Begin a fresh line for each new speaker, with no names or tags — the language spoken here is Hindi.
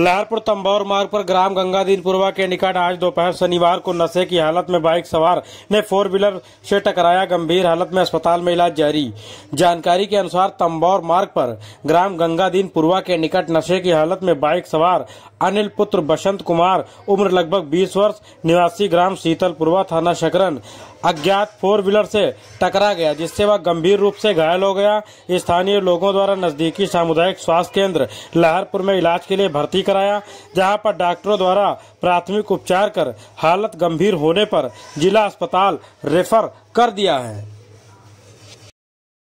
लाहरपुर तंबौर मार्ग पर ग्राम पूर्वा के निकट आज दोपहर शनिवार को नशे की हालत में बाइक सवार ने फोर व्हीलर से टकराया गंभीर हालत में अस्पताल में इलाज जारी जानकारी के अनुसार तंबौर मार्ग पर ग्राम पूर्वा के निकट नशे की हालत में बाइक सवार अनिल पुत्र बसंत कुमार उम्र लगभग 20 वर्ष निवासी ग्राम शीतलपुरवा थाना शकरन अज्ञात फोर व्हीलर से टकरा गया जिससे वह गंभीर रूप से घायल हो गया स्थानीय लोगों द्वारा नजदीकी सामुदायिक स्वास्थ्य केंद्र लाहरपुर में इलाज के लिए भर्ती कराया जहां पर डॉक्टरों द्वारा प्राथमिक उपचार कर हालत गंभीर होने पर जिला अस्पताल रेफर कर दिया है